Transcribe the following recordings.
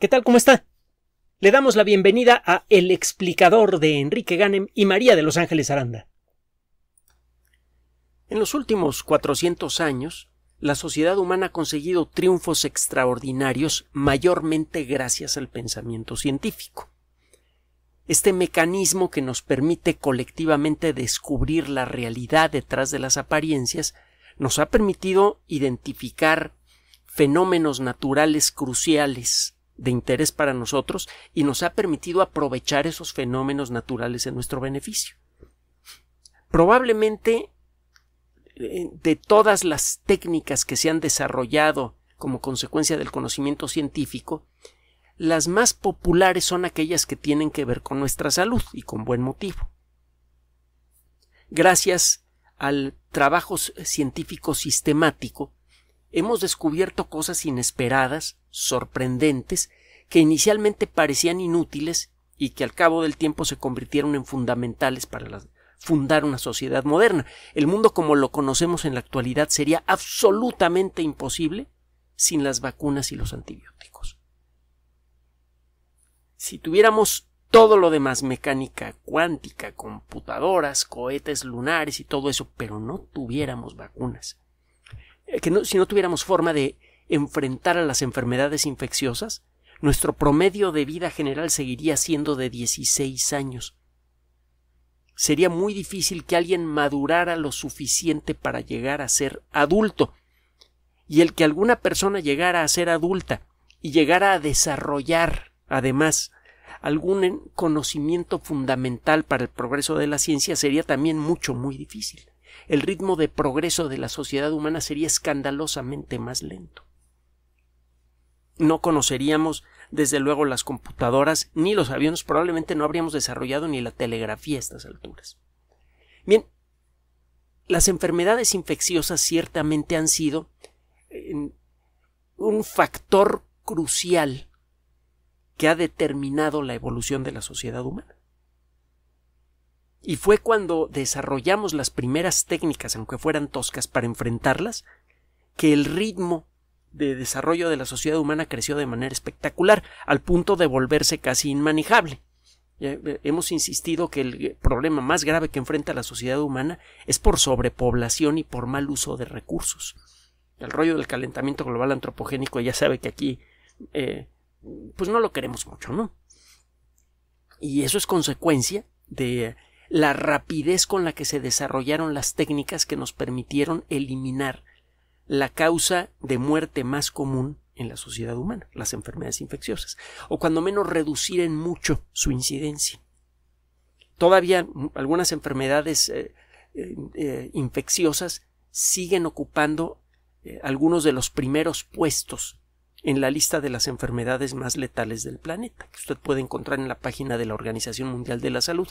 ¿Qué tal? ¿Cómo está? Le damos la bienvenida a El explicador de Enrique Ganem y María de Los Ángeles Aranda. En los últimos 400 años, la sociedad humana ha conseguido triunfos extraordinarios mayormente gracias al pensamiento científico. Este mecanismo que nos permite colectivamente descubrir la realidad detrás de las apariencias nos ha permitido identificar fenómenos naturales cruciales de interés para nosotros y nos ha permitido aprovechar esos fenómenos naturales en nuestro beneficio. Probablemente eh, de todas las técnicas que se han desarrollado como consecuencia del conocimiento científico, las más populares son aquellas que tienen que ver con nuestra salud y con buen motivo. Gracias al trabajo científico sistemático, hemos descubierto cosas inesperadas, sorprendentes, que inicialmente parecían inútiles y que al cabo del tiempo se convirtieron en fundamentales para fundar una sociedad moderna. El mundo como lo conocemos en la actualidad sería absolutamente imposible sin las vacunas y los antibióticos. Si tuviéramos todo lo demás, mecánica cuántica, computadoras, cohetes lunares y todo eso, pero no tuviéramos vacunas eh, que si no tuviéramos forma de enfrentar a las enfermedades infecciosas, nuestro promedio de vida general seguiría siendo de 16 años. Sería muy difícil que alguien madurara lo suficiente para llegar a ser adulto. Y el que alguna persona llegara a ser adulta y llegara a desarrollar, además, algún conocimiento fundamental para el progreso de la ciencia sería también mucho, muy difícil el ritmo de progreso de la sociedad humana sería escandalosamente más lento. No conoceríamos, desde luego, las computadoras ni los aviones, probablemente no habríamos desarrollado ni la telegrafía a estas alturas. Bien, las enfermedades infecciosas ciertamente han sido eh, un factor crucial que ha determinado la evolución de la sociedad humana. Y fue cuando desarrollamos las primeras técnicas, aunque fueran toscas, para enfrentarlas, que el ritmo de desarrollo de la sociedad humana creció de manera espectacular, al punto de volverse casi inmanejable. Eh, hemos insistido que el problema más grave que enfrenta la sociedad humana es por sobrepoblación y por mal uso de recursos. El rollo del calentamiento global antropogénico ya sabe que aquí eh, pues no lo queremos mucho, ¿no? Y eso es consecuencia de la rapidez con la que se desarrollaron las técnicas que nos permitieron eliminar la causa de muerte más común en la sociedad humana, las enfermedades infecciosas, o cuando menos reducir en mucho su incidencia. Todavía algunas enfermedades eh, eh, eh, infecciosas siguen ocupando algunos de los primeros puestos en la lista de las enfermedades más letales del planeta, que usted puede encontrar en la página de la Organización Mundial de la Salud.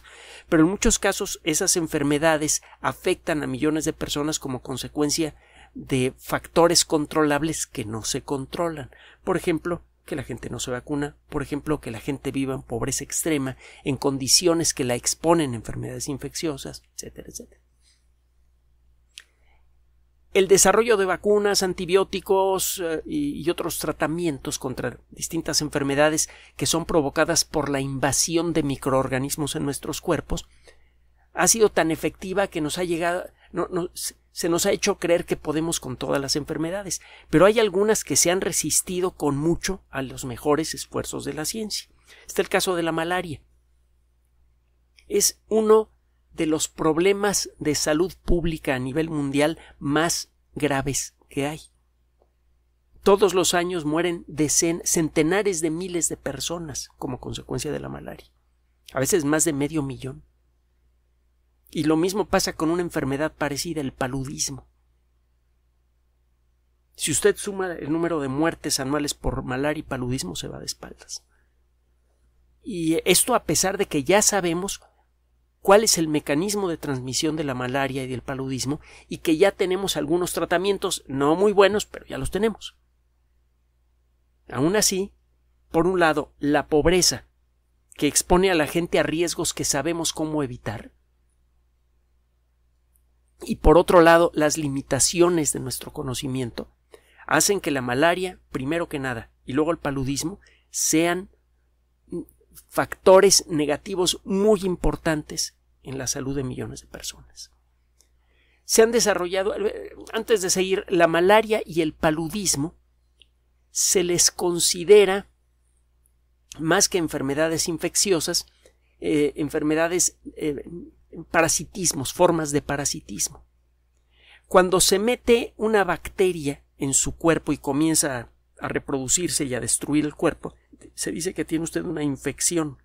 Pero en muchos casos esas enfermedades afectan a millones de personas como consecuencia de factores controlables que no se controlan. Por ejemplo, que la gente no se vacuna, por ejemplo, que la gente viva en pobreza extrema, en condiciones que la exponen a enfermedades infecciosas, etcétera, etcétera el desarrollo de vacunas, antibióticos eh, y otros tratamientos contra distintas enfermedades que son provocadas por la invasión de microorganismos en nuestros cuerpos, ha sido tan efectiva que nos ha llegado, se nos ha hecho creer que podemos con todas las enfermedades, pero hay algunas que se han resistido con mucho a los mejores esfuerzos de la ciencia. Está el caso de la malaria. Es uno de los problemas de salud pública a nivel mundial más graves que hay. Todos los años mueren centenares de miles de personas como consecuencia de la malaria, a veces más de medio millón. Y lo mismo pasa con una enfermedad parecida, el paludismo. Si usted suma el número de muertes anuales por malaria y paludismo, se va de espaldas. Y esto a pesar de que ya sabemos cuál es el mecanismo de transmisión de la malaria y del paludismo y que ya tenemos algunos tratamientos, no muy buenos, pero ya los tenemos. Aún así, por un lado, la pobreza, que expone a la gente a riesgos que sabemos cómo evitar, y por otro lado, las limitaciones de nuestro conocimiento, hacen que la malaria, primero que nada, y luego el paludismo, sean factores negativos muy importantes en la salud de millones de personas. Se han desarrollado, antes de seguir, la malaria y el paludismo se les considera más que enfermedades infecciosas, eh, enfermedades, eh, parasitismos, formas de parasitismo. Cuando se mete una bacteria en su cuerpo y comienza a, a reproducirse y a destruir el cuerpo, se dice que tiene usted una infección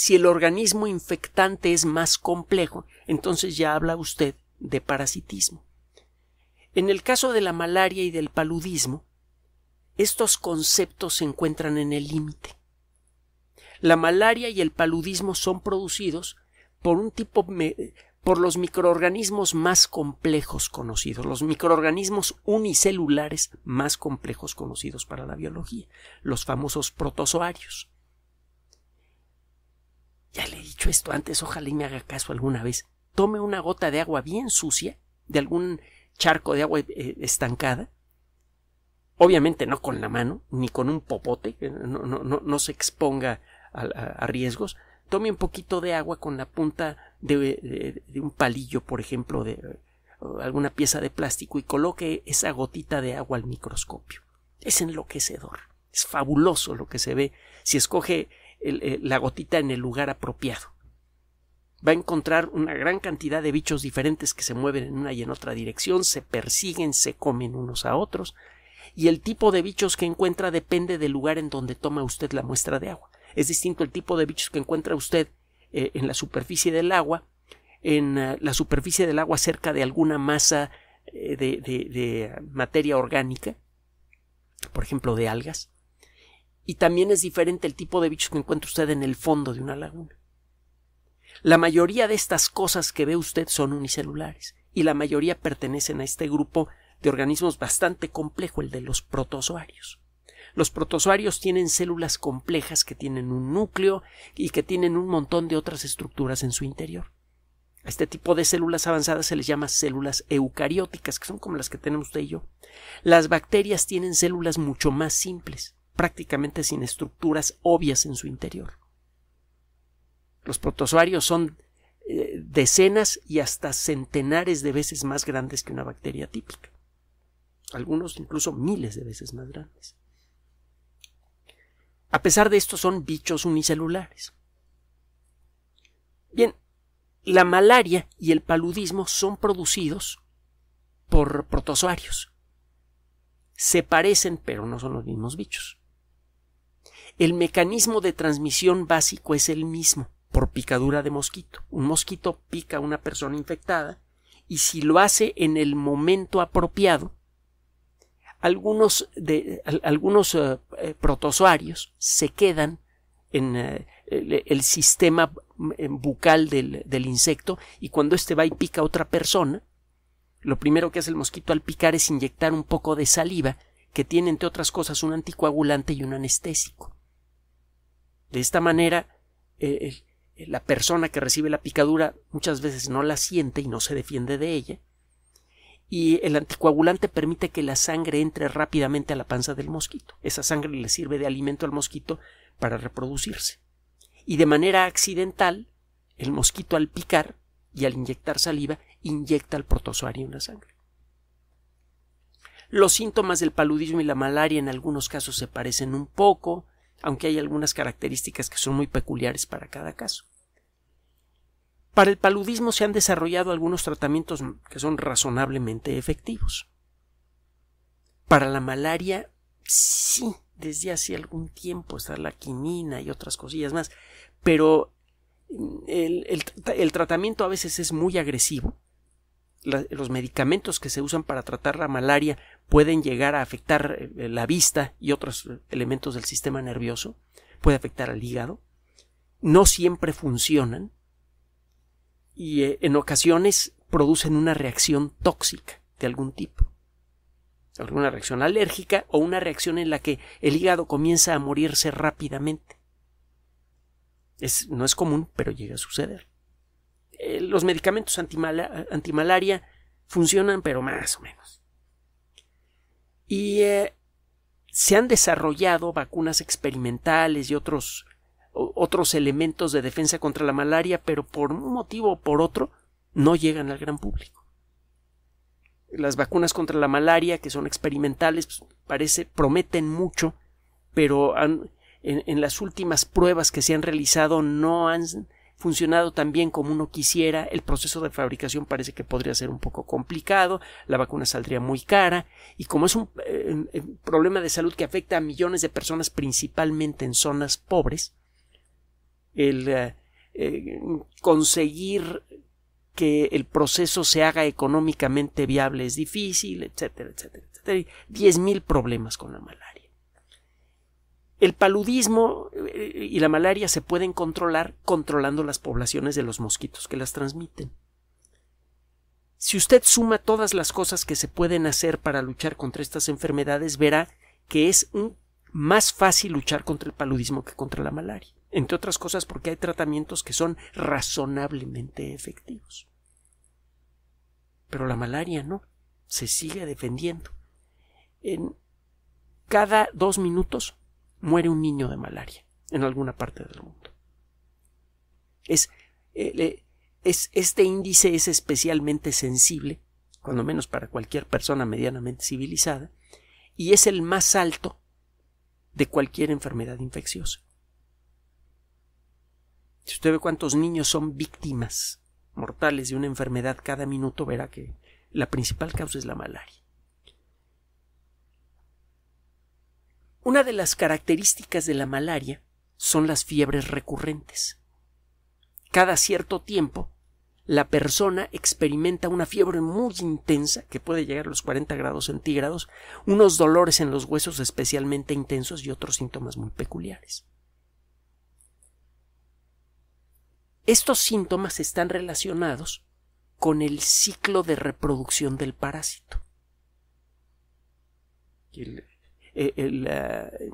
si el organismo infectante es más complejo, entonces ya habla usted de parasitismo. En el caso de la malaria y del paludismo, estos conceptos se encuentran en el límite. La malaria y el paludismo son producidos por un tipo por los microorganismos más complejos conocidos, los microorganismos unicelulares más complejos conocidos para la biología, los famosos protozoarios. Ya le he dicho esto antes, ojalá y me haga caso alguna vez. Tome una gota de agua bien sucia, de algún charco de agua eh, estancada. Obviamente no con la mano, ni con un popote, eh, no, no, no, se exponga a, riesgos. Tome un poquito de agua con la punta de eh, un palillo, por ejemplo, de alguna pieza de plástico y coloque esa gotita de agua al microscopio. Es enloquecedor. Es fabuloso lo que se ve. Si escoge eh, la gotita en el lugar apropiado. Va a encontrar una gran cantidad de bichos diferentes que se mueven en una y en otra dirección, se persiguen, se comen unos a otros, y el tipo de bichos que encuentra depende del lugar en donde toma usted la muestra de agua. Es distinto el tipo de bichos que encuentra usted eh, en la superficie del agua, en eh, la superficie del agua cerca de alguna masa de, de materia orgánica, por ejemplo de algas, y también es diferente el tipo de bichos que encuentra usted en el fondo de una laguna. La mayoría de estas cosas que ve usted son unicelulares y la mayoría pertenecen a este grupo de organismos bastante complejo, el de los protozoarios. Los protozoarios tienen células complejas que tienen un núcleo y que tienen un montón de otras estructuras en su interior. A este tipo de células avanzadas se les llama células eucarióticas, que son como las que tenemos usted y yo. Las bacterias tienen células mucho más simples prácticamente sin estructuras obvias en su interior. Los protozoarios son eh, decenas y hasta centenares de veces más grandes que una bacteria típica. Algunos incluso miles de veces más grandes. A pesar de esto son bichos unicelulares. Bien, la malaria y el paludismo son producidos por protozoarios. Se parecen, pero no son los mismos bichos. El mecanismo de transmisión básico es el mismo, por picadura de mosquito. Un mosquito pica a una persona infectada y si lo hace en el momento apropiado, algunos, de, algunos eh, eh, protozoarios se quedan en eh, el, sistema bucal del, del insecto y cuando éste va y pica a otra persona, lo primero que hace el mosquito al picar es inyectar un poco de saliva que tiene entre otras cosas un anticoagulante y un anestésico. De esta manera, eh, eh, eh, la persona que recibe la picadura muchas veces no la siente y no se defiende de ella. Y el anticoagulante permite que la sangre entre rápidamente a la panza del mosquito. Esa sangre le sirve de alimento al mosquito para reproducirse. Y de manera accidental, el mosquito al picar y al inyectar saliva inyecta al protozoario en la sangre. Los síntomas del paludismo y la malaria en algunos casos se parecen un poco, aunque hay algunas características que son muy peculiares para cada caso. Para el paludismo se han desarrollado algunos tratamientos que son razonablemente efectivos. Para la malaria, sí, desde hace algún tiempo está la quinina y otras cosillas más, pero el, el tratamiento a veces es muy agresivo los medicamentos que se usan para tratar la malaria pueden llegar a afectar eh, la vista y otros eh, elementos del sistema nervioso, puede afectar al hígado, no siempre funcionan y eh, en ocasiones producen una reacción tóxica de algún tipo alguna reacción alérgica o una reacción en la que el hígado comienza a morirse rápidamente. no es común, pero llega a suceder. Eh, los medicamentos antimalaria funcionan, pero más o menos. Y eh, se han desarrollado vacunas experimentales y otros, otros elementos de defensa contra la malaria, pero por un motivo o por otro no llegan al gran público. Las vacunas contra la malaria, que son experimentales, pues, parece, prometen mucho, pero en, las últimas pruebas que se han realizado no han funcionado tan bien como uno quisiera, el proceso de fabricación parece que podría ser un poco complicado, la vacuna saldría muy cara y como es un, eh, eh, problema de salud que afecta a millones de personas principalmente en zonas pobres, el eh, conseguir que el proceso se haga económicamente viable es difícil, etcétera, etcétera, etcétera. Diez mil problemas con la malaria. El paludismo eh, y la malaria se pueden controlar controlando las poblaciones de los mosquitos que las transmiten. Si usted suma todas las cosas que se pueden hacer para luchar contra estas enfermedades, verá que es más fácil luchar contra el paludismo que contra la malaria, entre otras cosas porque hay tratamientos que son razonablemente efectivos. Pero la malaria no, se sigue defendiendo. En cada dos minutos muere un niño de malaria en alguna parte del mundo. Es, eh, es, este índice es especialmente sensible, cuando menos para cualquier persona medianamente civilizada, y es el más alto de cualquier enfermedad infecciosa. Si usted ve cuántos niños son víctimas mortales de una enfermedad cada minuto, verá que la principal causa es la malaria. Una de las características de la malaria son las fiebres recurrentes. Cada cierto tiempo, la persona experimenta una fiebre muy intensa que puede llegar a los 40 grados centígrados, unos dolores en los huesos especialmente intensos y otros síntomas muy peculiares. Estos síntomas están relacionados con el ciclo de reproducción del parásito. Eh, eh,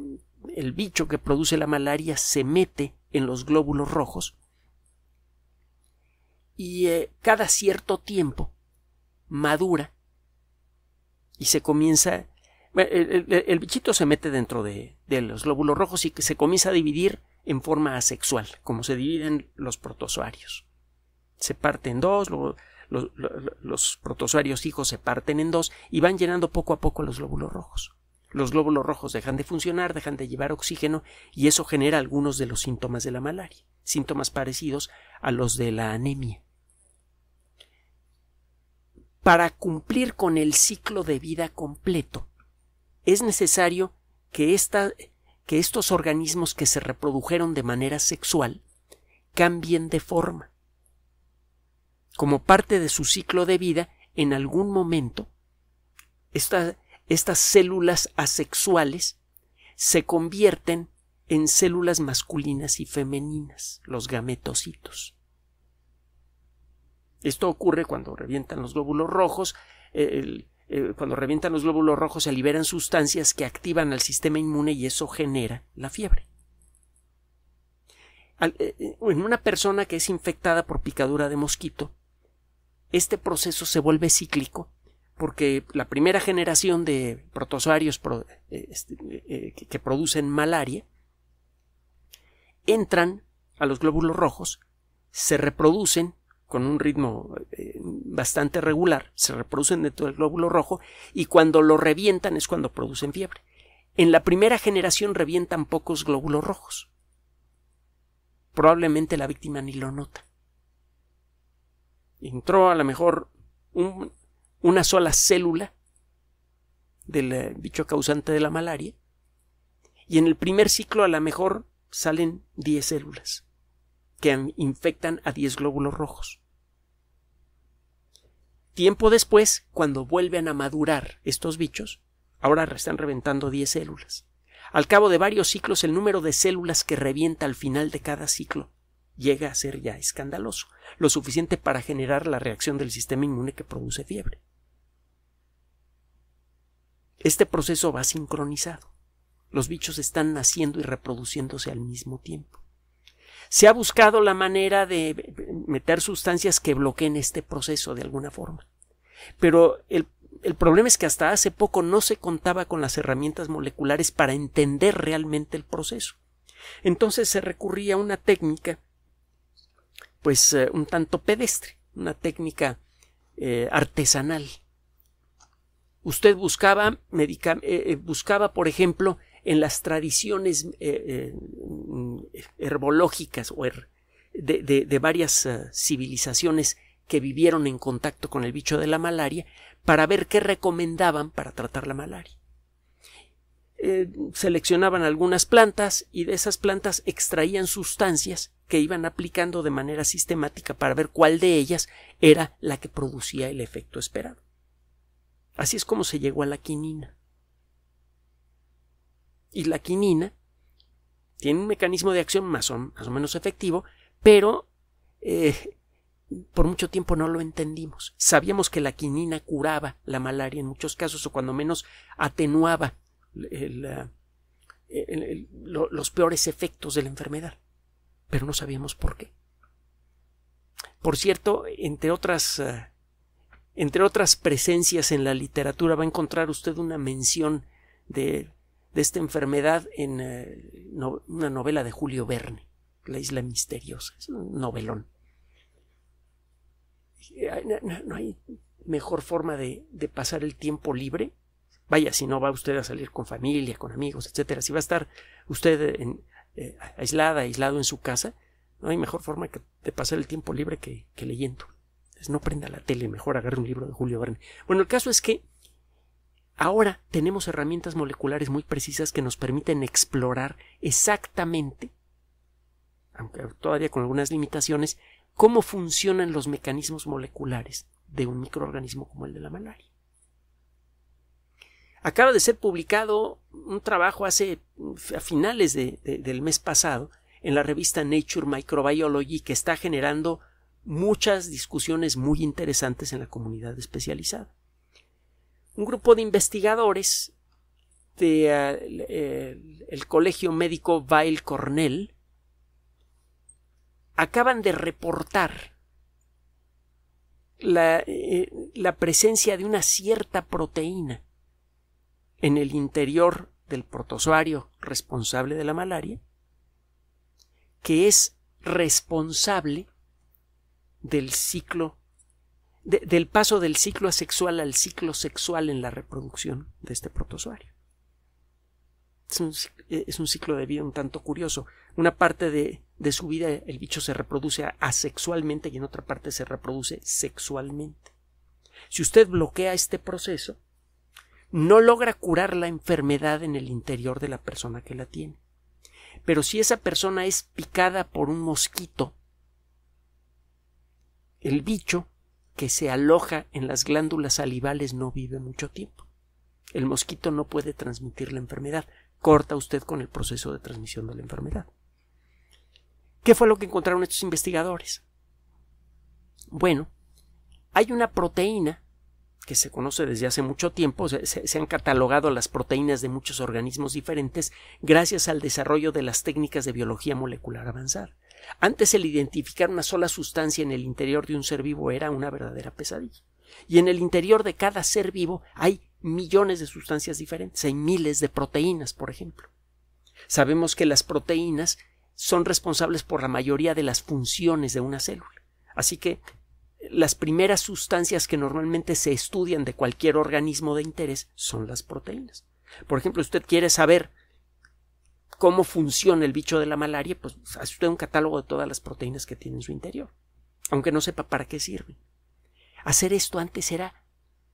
el, bicho que produce la malaria se mete en los glóbulos rojos y eh, cada cierto tiempo madura y se comienza el, bichito se mete dentro de, los glóbulos rojos y se comienza a dividir en forma asexual, como se dividen los protozoarios. Se parte en dos, los, los protozoarios hijos se parten en dos y van llenando poco a poco los glóbulos rojos. Los glóbulos rojos dejan de funcionar, dejan de llevar oxígeno y eso genera algunos de los síntomas de la malaria, síntomas parecidos a los de la anemia. Para cumplir con el ciclo de vida completo, es necesario que, esta, que estos organismos que se reprodujeron de manera sexual cambien de forma. Como parte de su ciclo de vida, en algún momento, esta, estas células asexuales se convierten en células masculinas y femeninas, los gametocitos. Esto ocurre cuando revientan los glóbulos rojos, eh, eh, cuando revientan los glóbulos rojos se liberan sustancias que activan al sistema inmune y eso genera la fiebre. Eh, en una persona que es infectada por picadura de mosquito, este proceso se vuelve cíclico porque la primera generación de protozoarios eh, este, eh, eh, que producen malaria entran a los glóbulos rojos, se reproducen con un ritmo bastante regular, se reproducen dentro del glóbulo rojo y cuando lo revientan es cuando producen fiebre. En la primera generación revientan pocos glóbulos rojos. Probablemente la víctima ni lo nota. Entró a lo mejor un, una sola célula del bicho eh, causante de la malaria. Y en el primer ciclo a lo mejor salen 10 células que infectan a 10 glóbulos rojos. Tiempo después, cuando vuelven a madurar estos bichos, ahora están reventando 10 células. Al cabo de varios ciclos, el número de células que revienta al final de cada ciclo llega a ser ya escandaloso, lo suficiente para generar la reacción del sistema inmune que produce fiebre. Este proceso va sincronizado. Los bichos están naciendo y reproduciéndose al mismo tiempo. Se ha buscado la manera de meter sustancias que bloqueen este proceso de alguna forma. Pero el, problema es que hasta hace poco no se contaba con las herramientas moleculares para entender realmente el proceso. Entonces se recurría a una técnica pues eh, un tanto pedestre, una técnica eh, artesanal Usted buscaba, eh, eh, buscaba, por ejemplo, en las tradiciones eh, herbológicas o de, varias civilizaciones que vivieron en contacto con el bicho de la malaria para ver qué recomendaban para tratar la malaria. seleccionaban algunas plantas y de esas plantas extraían sustancias que iban aplicando de manera sistemática para ver cuál de ellas era la que producía el efecto esperado. Así es como se llegó a la quinina. Y la quinina tiene un mecanismo de acción más o, más o menos efectivo, pero eh, por mucho tiempo no lo entendimos. Sabíamos que la quinina curaba la malaria en muchos casos o cuando menos atenuaba los peores efectos de la enfermedad, pero no sabíamos por qué. Por cierto, entre otras eh, entre otras presencias en la literatura va a encontrar usted una mención de, esta enfermedad en eh, una novela de Julio Verne, La isla misteriosa. Es un novelón. Eh, no, hay mejor forma de, pasar el tiempo libre vaya, si no va usted a salir con familia, con amigos, etcétera, si va a estar usted eh, aislada, aislado en su casa, no hay mejor forma que de pasar el tiempo libre que, que leyendo no prenda la tele, mejor agarre un libro de Julio Verne. Bueno, el caso es que ahora tenemos herramientas moleculares muy precisas que nos permiten explorar exactamente, aunque todavía con algunas limitaciones, cómo funcionan los mecanismos moleculares de un microorganismo como el de la malaria. Acaba de ser publicado un trabajo hace a finales del mes pasado en la revista Nature Microbiology que está generando muchas discusiones muy interesantes en la comunidad especializada. Un grupo de investigadores de, eh, el, Colegio Médico Vail Cornell acaban de reportar la, eh, la presencia de una cierta proteína en el interior del protozoario responsable de la malaria, que es responsable del ciclo, del paso del ciclo asexual al ciclo sexual en la reproducción de este protozoario. Eh, es un, ciclo de vida un tanto curioso. Una parte de, de su vida el bicho se reproduce asexualmente y en otra parte se reproduce sexualmente. Si usted bloquea este proceso, no logra curar la enfermedad en el interior de la persona que la tiene. Pero si esa persona es picada por un mosquito, el bicho que se aloja en las glándulas salivales no vive mucho tiempo. El mosquito no puede transmitir la enfermedad. Corta usted con el proceso de transmisión de la enfermedad. ¿Qué fue lo que encontraron estos investigadores? Bueno, hay una proteína que se conoce desde hace mucho tiempo, se, han catalogado las proteínas de muchos organismos diferentes gracias al desarrollo de las técnicas de biología molecular avanzada. Antes el identificar una sola sustancia en el interior de un ser vivo era una verdadera pesadilla. Y en el interior de cada ser vivo hay millones de sustancias diferentes, hay miles de proteínas, por ejemplo. Sabemos que las proteínas son responsables por la mayoría de las funciones de una célula. Así que las primeras sustancias que normalmente se estudian de cualquier organismo de interés son las proteínas. Por ejemplo, usted quiere saber cómo funciona el bicho de la malaria, pues hace usted un catálogo de todas las proteínas que tiene en su interior, aunque no sepa para qué sirve. Hacer esto antes era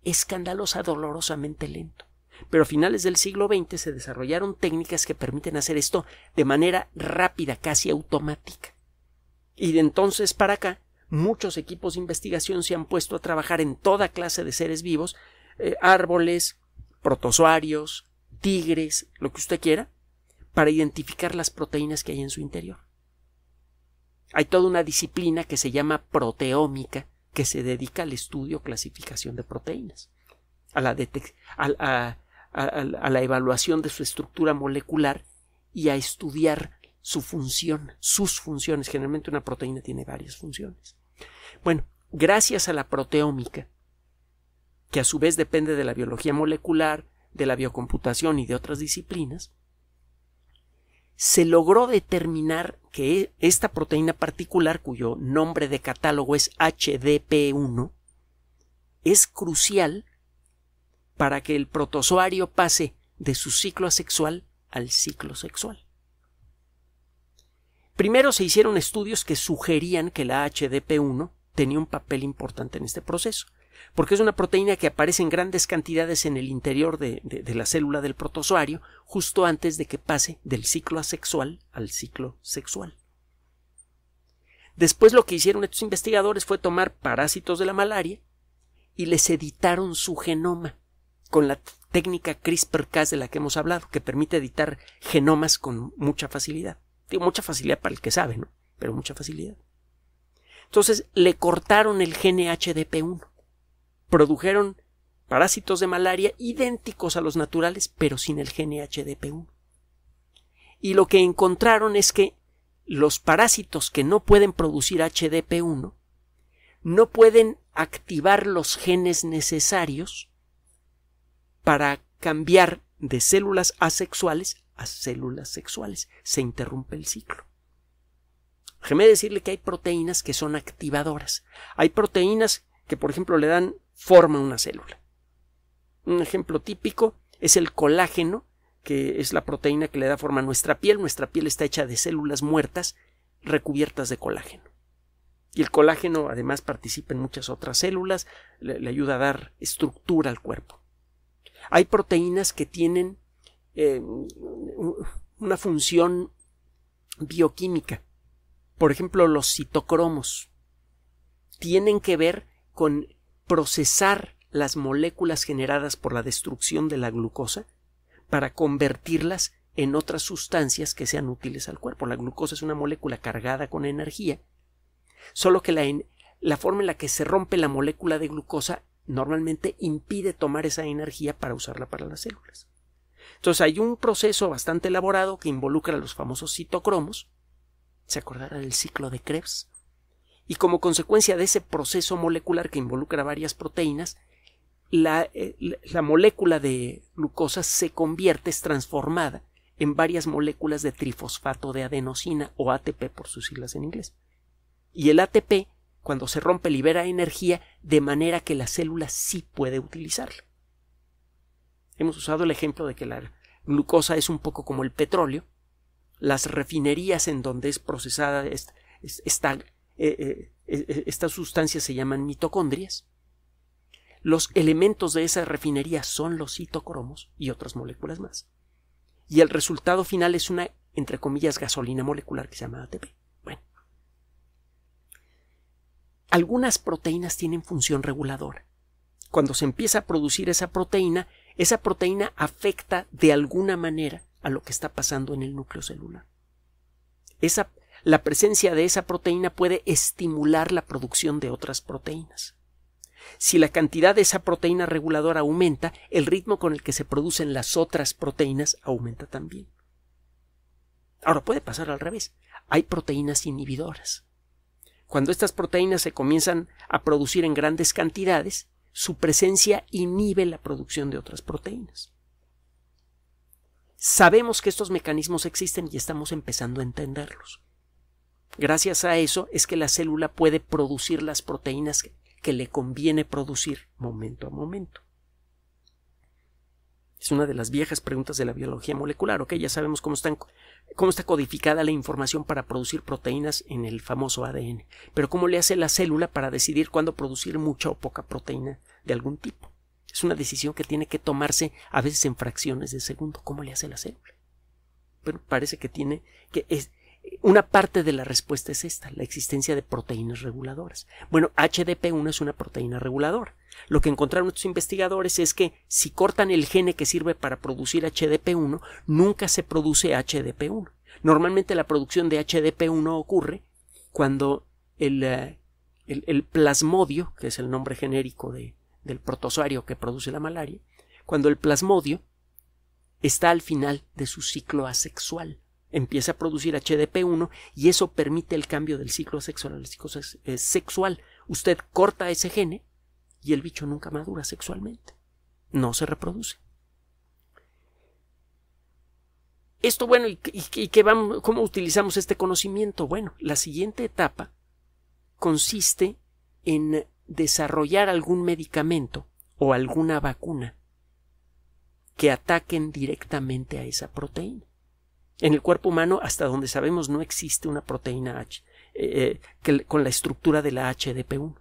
escandalosa, dolorosamente lento. Pero a finales del siglo XX se desarrollaron técnicas que permiten hacer esto de manera rápida, casi automática. Y de entonces para acá, muchos equipos de investigación se han puesto a trabajar en toda clase de seres vivos, eh, árboles, protozoarios, tigres, lo que usted quiera, para identificar las proteínas que hay en su interior. Hay toda una disciplina que se llama proteómica que se dedica al estudio clasificación de proteínas, a la, a, la evaluación de su estructura molecular y a estudiar su función, sus funciones. Generalmente una proteína tiene varias funciones. Bueno, gracias a la proteómica, que a su vez depende de la biología molecular, de la biocomputación y de otras disciplinas, se logró determinar que e, esta proteína particular, cuyo nombre de catálogo es HDP1, es crucial para que el protozoario pase de su ciclo asexual al ciclo sexual. Primero se hicieron estudios que sugerían que la HDP1 tenía un papel importante en este proceso porque es una proteína que aparece en grandes cantidades en el interior de, la célula del protozoario justo antes de que pase del ciclo asexual al ciclo sexual. Después lo que hicieron estos investigadores fue tomar parásitos de la malaria y les editaron su genoma con la técnica CRISPR-Cas de la que hemos hablado, que permite editar genomas con mucha facilidad. Digo, mucha facilidad para el que sabe, ¿no? Pero mucha facilidad. Entonces le cortaron el gnhdp HDP1 produjeron parásitos de malaria idénticos a los naturales, pero sin el hdp 1 Y lo que encontraron es que los parásitos que no pueden producir HDP1 no pueden activar los genes necesarios para cambiar de células asexuales a células sexuales. Se interrumpe el ciclo. Déjeme decirle que hay proteínas que son activadoras. Hay proteínas que, por ejemplo, le dan forma una célula. Un ejemplo típico es el colágeno, que es la proteína que le da forma a nuestra piel. Nuestra piel está hecha de células muertas recubiertas de colágeno. Y el colágeno además participa en muchas otras células, le, ayuda a dar estructura al cuerpo. Hay proteínas que tienen eh, una función bioquímica. Por ejemplo, los citocromos tienen que ver con procesar las moléculas generadas por la destrucción de la glucosa para convertirlas en otras sustancias que sean útiles al cuerpo. La glucosa es una molécula cargada con energía, solo que la, la forma en la que se rompe la molécula de glucosa normalmente impide tomar esa energía para usarla para las células. Entonces hay un proceso bastante elaborado que involucra a los famosos citocromos. ¿Se acordará del ciclo de Krebs? y como consecuencia de ese proceso molecular que involucra varias proteínas, eh, la, molécula de glucosa se convierte, es transformada en varias moléculas de trifosfato de adenosina o ATP por sus siglas en inglés. Y el ATP, cuando se rompe, libera energía de manera que la célula sí puede utilizarla. Hemos usado el ejemplo de que la glucosa es un poco como el petróleo. Las refinerías en donde es procesada está eh, eh, e, e, estas sustancias se llaman mitocondrias. Los elementos de esa refinería son los citocromos y otras moléculas más. Y el resultado final es una, entre comillas, gasolina molecular que se llama ATP. Bueno. Algunas proteínas tienen función reguladora. Cuando se empieza a producir esa proteína, esa proteína afecta de alguna manera a lo que está pasando en el núcleo celular. Esa, la presencia de esa proteína puede estimular la producción de otras proteínas. Si la cantidad de esa proteína reguladora aumenta, el ritmo con el que se producen las otras proteínas aumenta también. Ahora puede pasar al revés. Hay proteínas inhibidoras. Cuando estas proteínas se comienzan a producir en grandes cantidades, su presencia inhibe la producción de otras proteínas. Sabemos que estos mecanismos existen y estamos empezando a entenderlos. Gracias a eso es que la célula puede producir las proteínas que le conviene producir momento a momento. Es una de las viejas preguntas de la biología molecular, ok, ya sabemos cómo, está codificada la información para producir proteínas en el famoso ADN, pero cómo le hace la célula para decidir cuándo producir mucha o poca proteína de algún tipo. Es una decisión que tiene que tomarse a veces en fracciones de segundo. ¿Cómo le hace la célula? Pero parece que tiene que una parte de la respuesta es esta, la existencia de proteínas reguladoras. Bueno, HDP1 es una proteína reguladora. Lo que encontraron estos investigadores es que si cortan el gene que sirve para producir HDP1, nunca se produce HDP1. Normalmente la producción de HDP1 ocurre cuando eh, el, plasmodio, que es el nombre genérico del protozoario que produce la malaria, cuando el plasmodio está al final de su ciclo asexual empieza a producir HDP1 y eso permite el cambio del ciclo sexual al ciclo eh, sexual. Usted corta ese gene y el bicho nunca madura sexualmente. No se reproduce. Esto, bueno, ¿y, vamos, cómo utilizamos este conocimiento? Bueno, la siguiente etapa consiste en desarrollar algún medicamento o alguna vacuna que ataquen directamente a esa proteína. En el cuerpo humano, hasta donde sabemos, no existe una proteína H eh, eh, con la estructura de la HDP1.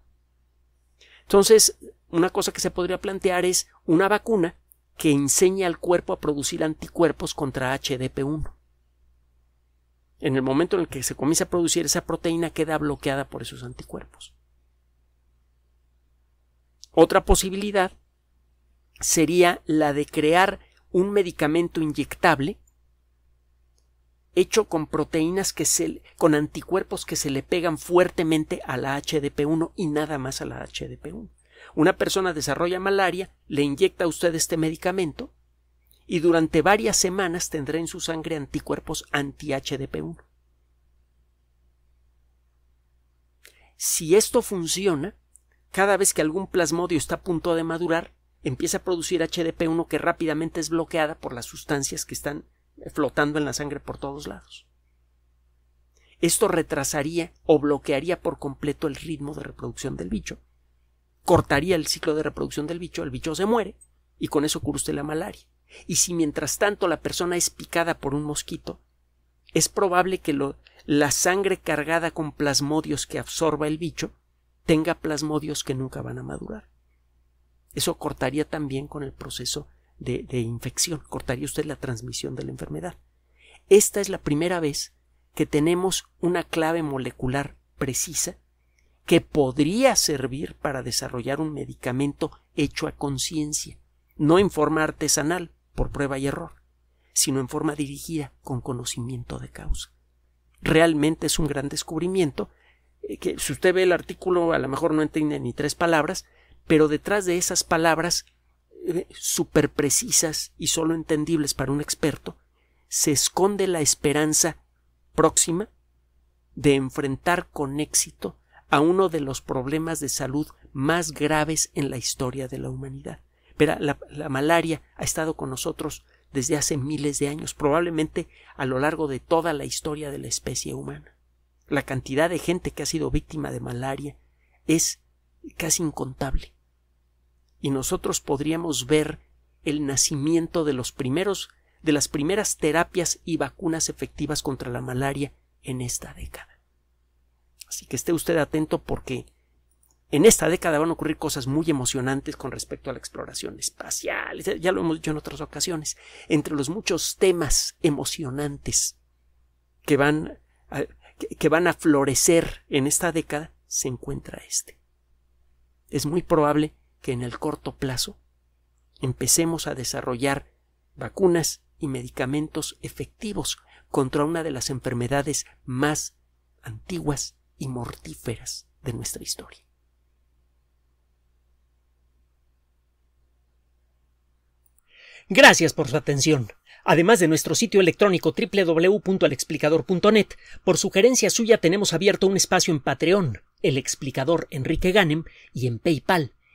Entonces, una cosa que se podría plantear es una vacuna que enseñe al cuerpo a producir anticuerpos contra HDP1. En el momento en el que se comienza a producir esa proteína queda bloqueada por esos anticuerpos. Otra posibilidad sería la de crear un medicamento inyectable hecho con proteínas que se, con anticuerpos que se le pegan fuertemente a la HDP1 y nada más a la HDP1. Una persona desarrolla malaria, le inyecta a usted este medicamento y durante varias semanas tendrá en su sangre anticuerpos anti-HDP1. Si esto funciona, cada vez que algún plasmodio está a punto de madurar, empieza a producir HDP1 que rápidamente es bloqueada por las sustancias que están flotando en la sangre por todos lados. Esto retrasaría o bloquearía por completo el ritmo de reproducción del bicho, cortaría el ciclo de reproducción del bicho, el bicho se muere y con eso cura usted la malaria. Y si mientras tanto la persona es picada por un mosquito, es probable que lo, la sangre cargada con plasmodios que absorba el bicho tenga plasmodios que nunca van a madurar. Eso cortaría también con el proceso de, infección, cortaría usted la transmisión de la enfermedad. Esta es la primera vez que tenemos una clave molecular precisa que podría servir para desarrollar un medicamento hecho a conciencia, no en forma artesanal, por prueba y error, sino en forma dirigida, con conocimiento de causa. Realmente es un gran descubrimiento, eh, que si usted ve el artículo a lo mejor no entiende ni tres palabras, pero detrás de esas palabras eh, súper precisas y solo entendibles para un experto, se esconde la esperanza próxima de enfrentar con éxito a uno de los problemas de salud más graves en la historia de la humanidad. Pero la malaria ha estado con nosotros desde hace miles de años, probablemente a lo largo de toda la historia de la especie humana. La cantidad de gente que ha sido víctima de malaria es casi incontable y nosotros podríamos ver el nacimiento de los primeros de las primeras terapias y vacunas efectivas contra la malaria en esta década. Así que esté usted atento porque en esta década van a ocurrir cosas muy emocionantes con respecto a la exploración espacial. Ya lo hemos dicho en otras ocasiones. Entre los muchos temas emocionantes que van que van a florecer en esta década se encuentra este. Es muy probable que en el corto plazo empecemos a desarrollar vacunas y medicamentos efectivos contra una de las enfermedades más antiguas y mortíferas de nuestra historia. Gracias por su atención. Además de nuestro sitio electrónico www.alexplicador.net, por sugerencia suya tenemos abierto un espacio en Patreon, el explicador Enrique Ganem, y en PayPal,